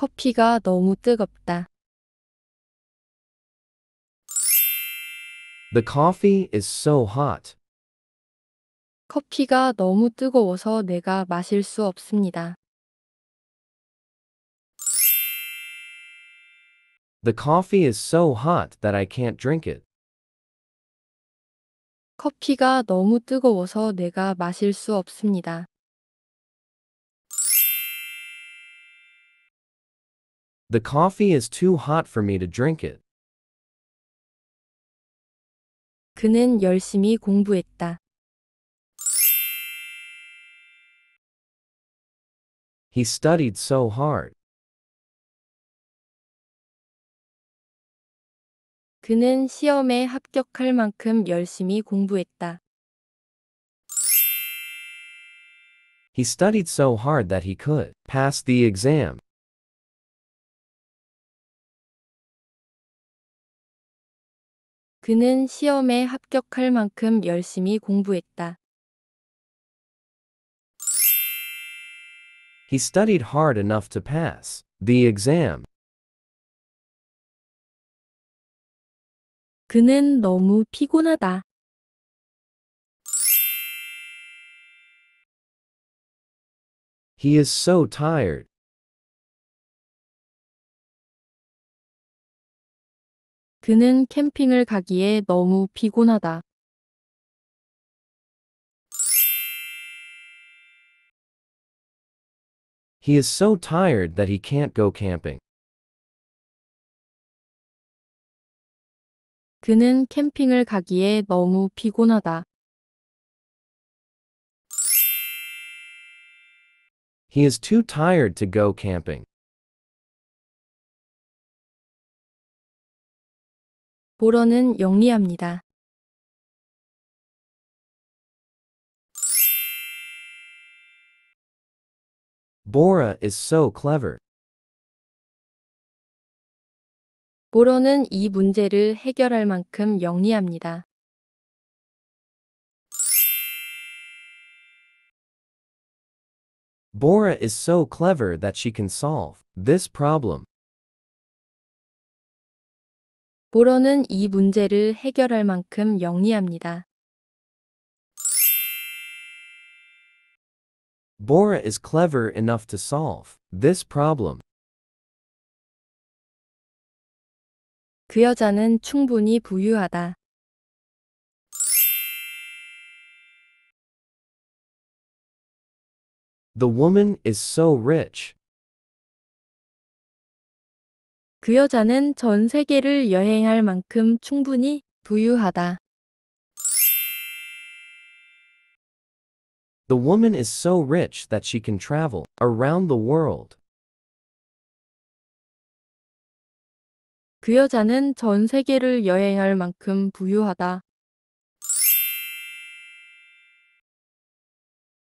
커피가 너무 뜨겁다. The coffee is so hot. 커피가 너무 뜨거워서 내가 마실 수 없습니다. The coffee is so hot that I can't drink it. 커피가 너무 뜨거워서 내가 마실 수 없습니다. The coffee is too hot for me to drink it. 그는 열심히 공부했다. He studied so hard. 그는 시험에 합격할 만큼 열심히 공부했다. He studied so hard that he could pass the exam. 그는 시험에 합격할 만큼 열심히 공부했다. He studied hard enough to pass the exam. 그는 너무 피곤하다. He is so tired. 그는 캠핑을 가기에 너무 피곤하다. He is so tired that he can't go camping. 그는 캠핑을 가기에 너무 피곤하다. He is too tired to go camping. 보러는 영리합니다. Bora is so clever. 보러는 이 문제를 해결할 만큼 영리합니다. Bora is so clever that she can solve this problem. 보러는 이 문제를 해결할 만큼 영리합니다. Bora is clever enough to solve this problem. 그 여자는 충분히 부유하다. The woman is so rich. 그 여자는 전 세계를 여행할 만큼 충분히 부유하다. The woman is so rich that she can travel around the world. 그 여자는 전 세계를 여행할 만큼 부유하다.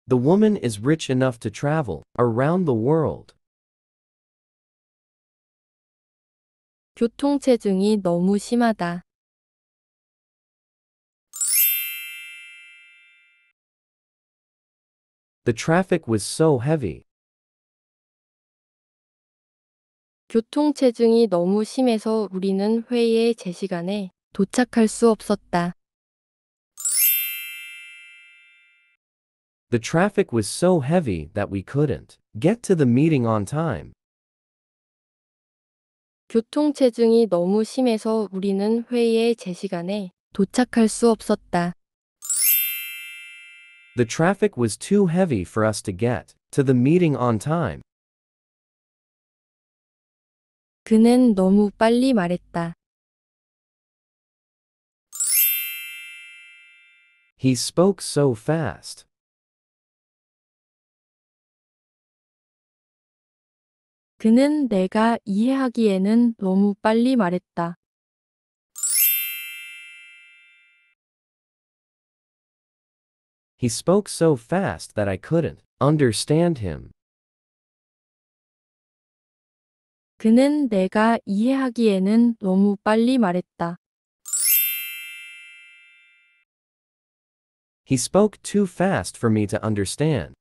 The woman is rich enough to travel around the world. 교통체증이 너무 심하다. The traffic was so heavy. 교통체증이 너무 심해서 우리는 회의의 제시간에 도착할 수 없었다. The traffic was so heavy that we couldn't get to the meeting on time. 교통체증이 너무 심해서 우리는 회의의 제시간에 도착할 수 없었다. The traffic was too heavy for us to get to the meeting on time. 그는 너무 빨리 말했다. He spoke so fast. 그는 내가 이해하기에는 너무 빨리 말했다. He spoke so fast that I couldn't understand him. 그는 내가 이해하기에는 너무 빨리 말했다. He spoke too fast for me to understand.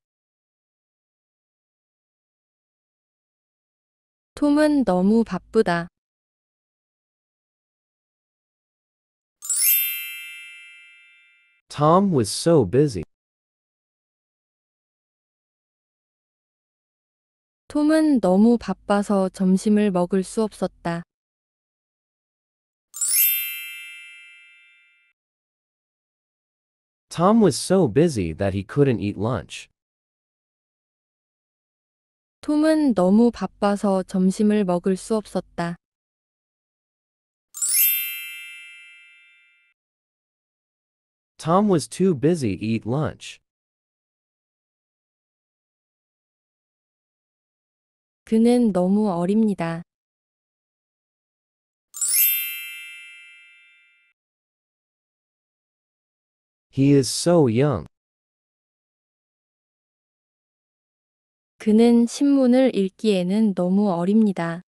톰은 너무 바쁘다. Tom was so busy. 톰은 너무 바빠서 점심을 먹을 수 없었다. Tom was so busy that he couldn't eat lunch. 톰은 너무 바빠서 점심을 먹을 수 없었다. Tom was too busy to eat lunch. 그는 너무 어립니다. He is so young. 그는 신문을 읽기에는 너무 어립니다.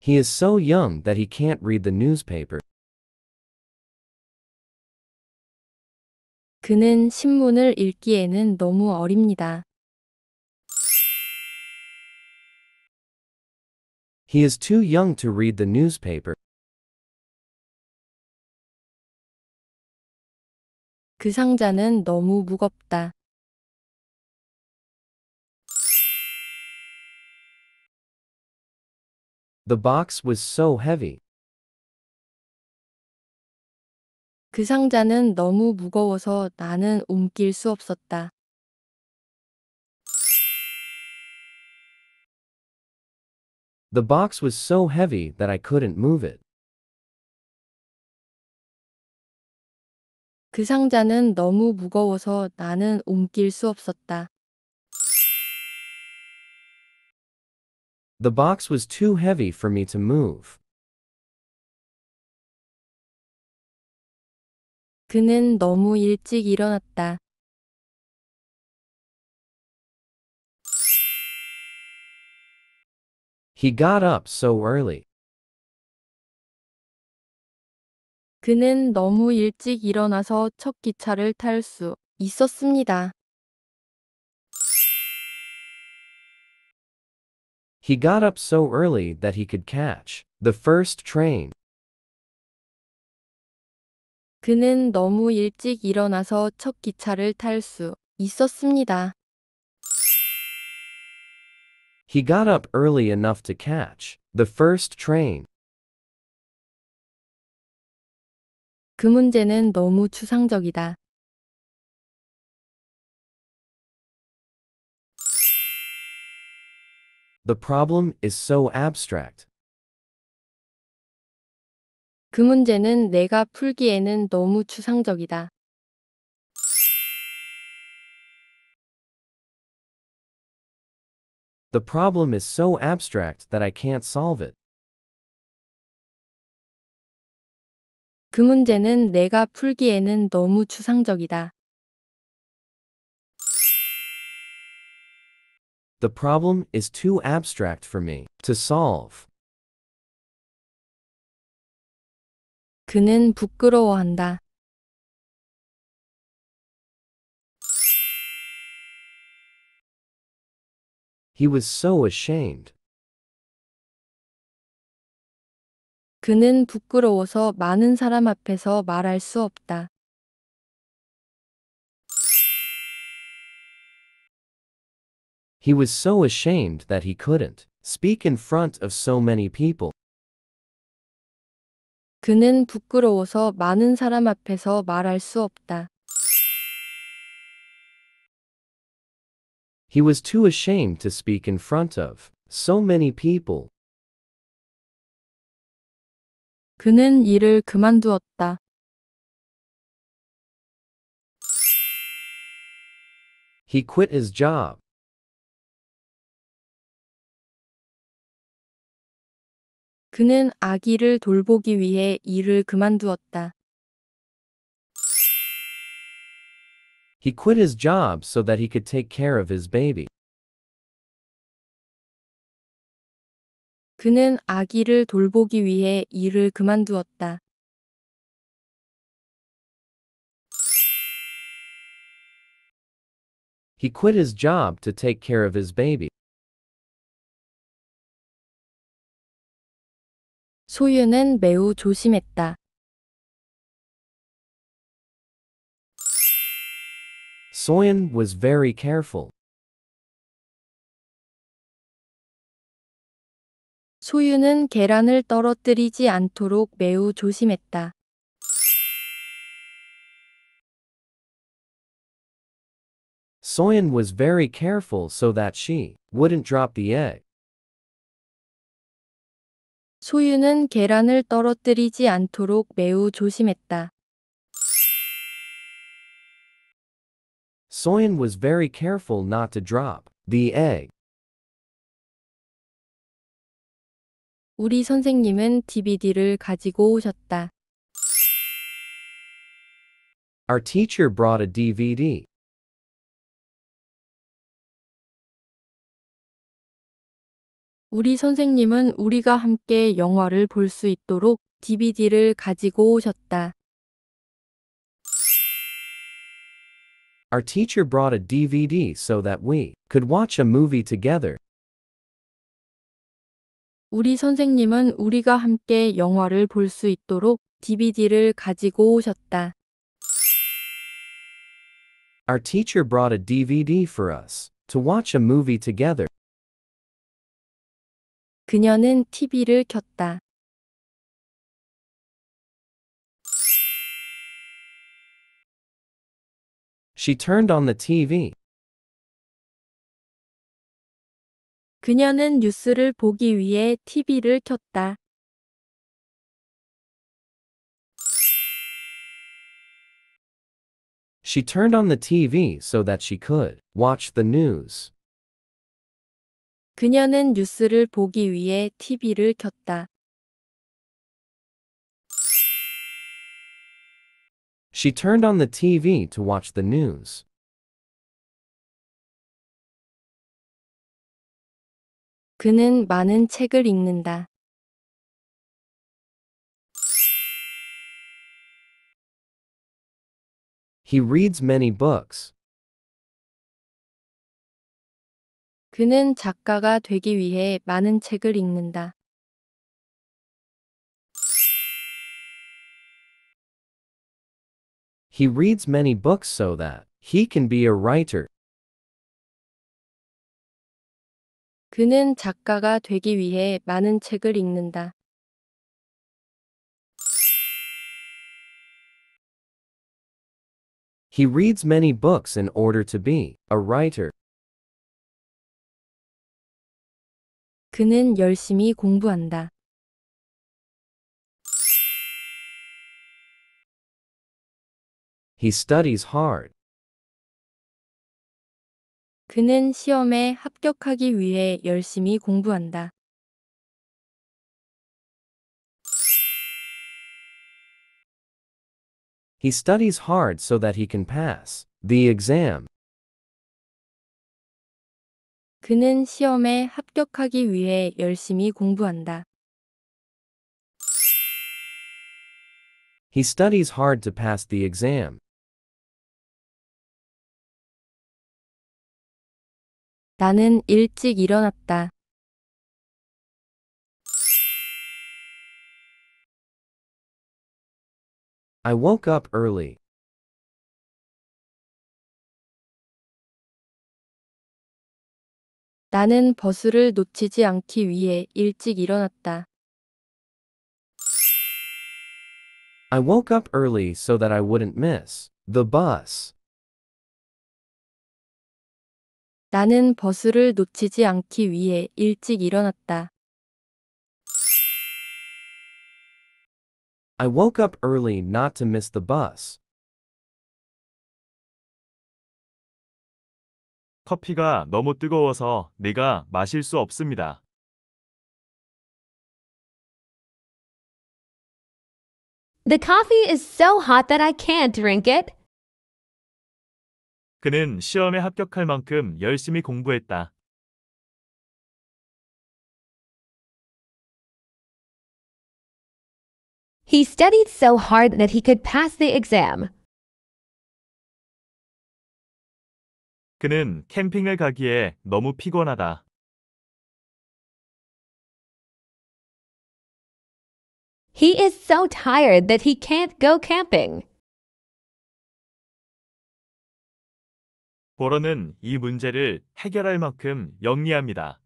He is so young that he can't read the newspaper. 그는 신문을 읽기에는 너무 어립니다. He is too young to read the newspaper. 그 상자는 너무 무겁다. The box was so heavy. 그 상자는 너무 무거워서 나는 옮길 수 없었다. The box was so heavy that I couldn't move it. 그 상자는 너무 무거워서 나는 옮길 수 없었다. The box was too heavy for me to move. 그는 너무 일찍 일어났다. He got up so early. 그는 너무 일찍 일어나서 첫 기차를 탈 수 있었습니다. He got up so early that he could catch the first train. 그는 너무 일찍 일어나서 첫 기차를 탈 수 있었습니다. He got up early enough to catch the first train. 그 문제는 너무 추상적이다. The problem is so abstract. 그 문제는 내가 풀기에는 너무 추상적이다. The problem is so abstract that I can't solve it. 그 문제는 내가 풀기에는 너무 추상적이다. The problem is too abstract for me to solve. 그는 부끄러워한다. He was so ashamed. 그는 부끄러워서 많은 사람 앞에서 말할 수 없다. He was so ashamed that he couldn't speak in front of so many people. 그는 부끄러워서 많은 사람 앞에서 말할 수 없다. He was too ashamed to speak in front of so many people. 그는 일을 그만두었다. He quit his job. 그는 아기를 돌보기 위해 일을 그만두었다. He quit his job so that he could take care of his baby. 그는 아기를 돌보기 위해 일을 그만두었다. He quit his job to take care of his baby. 소유는 매우 조심했다. Soyun was very careful. 소유는 계란을 떨어뜨리지 않도록 매우 조심했다. Soyeon was very careful so that she wouldn't drop the egg. 소유는 계란을 떨어뜨리지 않도록 매우 조심했다. Soyeon was very careful not to drop the egg. 우리 선생님은 DVD를 가지고 오셨다. Our teacher brought a DVD. 우리 선생님은 우리가 함께 영화를 볼 수 있도록 DVD를 가지고 오셨다. Our teacher brought a DVD so that we could watch a movie together. 우리 선생님은 우리가 함께 영화를 볼 수 있도록 DVD를 가지고 오셨다. Our teacher brought a DVD for us to watch a movie together. 그녀는 TV를 켰다. She turned on the TV. 그녀는 뉴스를 보기 위해 TV를 켰다. She turned on the TV so that she could watch the news. 그녀는 뉴스를 보기 위해 TV를 켰다. She turned on the TV to watch the news. 그는 많은 책을 읽는다. He reads many books. 그는 작가가 되기 위해 많은 책을 읽는다. He reads many books so that he can be a writer. 그는 작가가 되기 위해 많은 책을 읽는다. He reads many books in order to be a writer. 그는 열심히 공부한다. He studies hard. 그는 시험에 합격하기 위해 열심히 공부한다. He studies hard so that he can pass the exam. 그는 시험에 합격하기 위해 열심히 공부한다. He studies hard to pass the exam. 나는 일찍 일어났다. I woke up early. 나는 버스를 놓치지 않기 위해 일찍 일어났다. I woke up early so that I wouldn't miss the bus. 나는 버스를 놓치지 않기 위해 일찍 일어났다. I woke up early not to miss the bus. 커피가 너무 뜨거워서 내가 마실 수 없습니다. The coffee is so hot that I can't drink it. 그는 시험에 합격할 만큼 열심히 공부했다. He studied so hard that he could pass the exam. 그는 캠핑을 가기에 너무 피곤하다. He is so tired that he can't go camping. 보러는 이 문제를 해결할 만큼 영리합니다.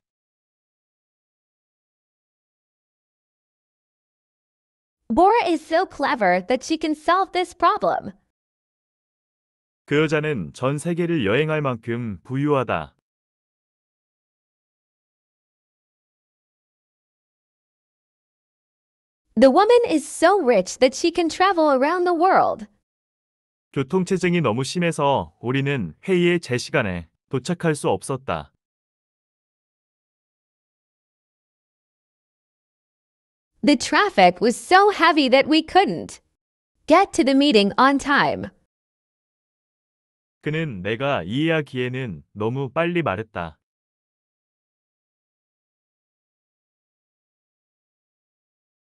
Bora is so clever that she can solve this problem. 그 여자는 전 세계를 여행할 만큼 부유하다. The woman is so rich that she can travel around the world. 교통체증이 너무 심해서 우리는 회의의 제시간에 도착할 수 없었다. The traffic was so heavy that we couldn't get to the meeting on time. 그는 내가 이해하기에는 너무 빨리 말했다.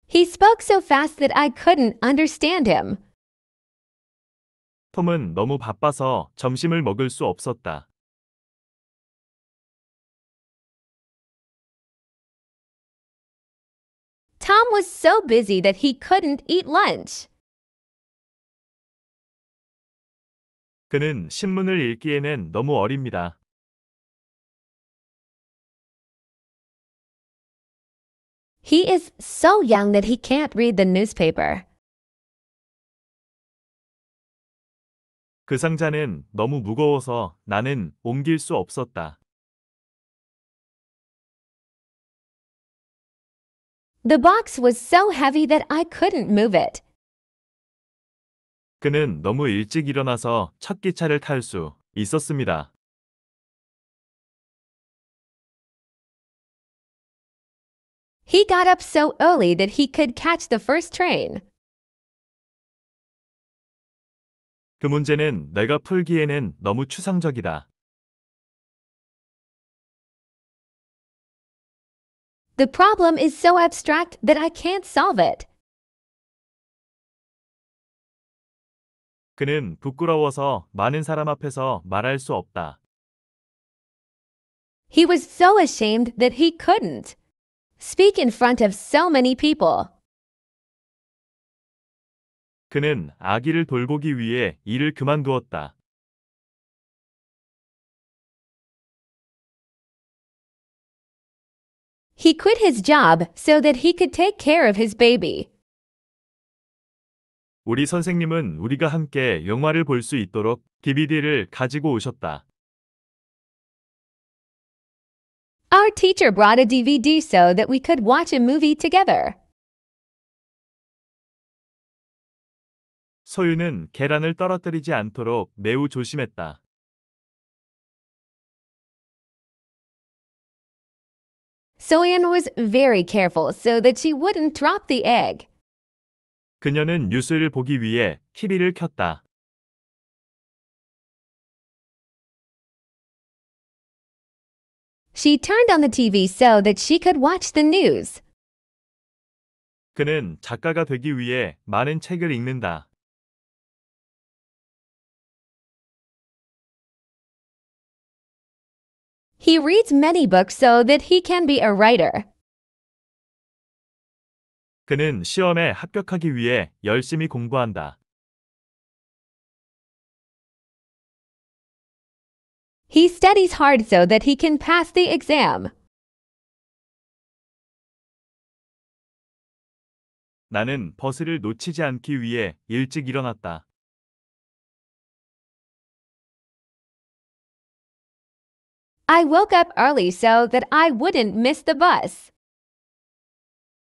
He spoke so fast that I couldn't understand him. 톰은 너무 바빠서 점심을 먹을 수 없었다. Tom was so busy that he couldn't eat lunch. 그는 신문을 읽기에는 너무 어립니다. He is so young that he can't read the newspaper. 그 상자는 너무 무거워서 나는 옮길 수 없었다. The box was so heavy that I couldn't move it. 그는 너무 일찍 일어나서 첫 기차를 탈 수 있었습니다. He got up so early that he could catch the first train. 그 문제는 내가 풀기에는 너무 추상적이다. The problem is so abstract that I can't solve it. 그는 부끄러워서 많은 사람 앞에서 말할 수 없다. He was so ashamed that he couldn't speak in front of so many people. 그는 아기를 돌보기 위해 일을 그만두었다. He quit his job so that he could take care of his baby. 우리 선생님은 우리가 함께 영화를 볼 수 있도록 DVD를 가지고 오셨다. Our teacher brought a DVD so that we could watch a movie together. 소유는 계란을 떨어뜨리지 않도록 매우 조심했다. Soyeon was very careful so that she wouldn't drop the egg. 그녀는 뉴스를 보기 위해 TV를 켰다. She turned on the TV so that she could watch the news. 그는 작가가 되기 위해 많은 책을 읽는다. He reads many books so that he can be a writer. 그는 시험에 합격하기 위해 열심히 공부한다. He studies hard so that he can pass the exam. 나는 버스를 놓치지 않기 위해 일찍 일어났다. I woke up early so that I wouldn't miss the bus.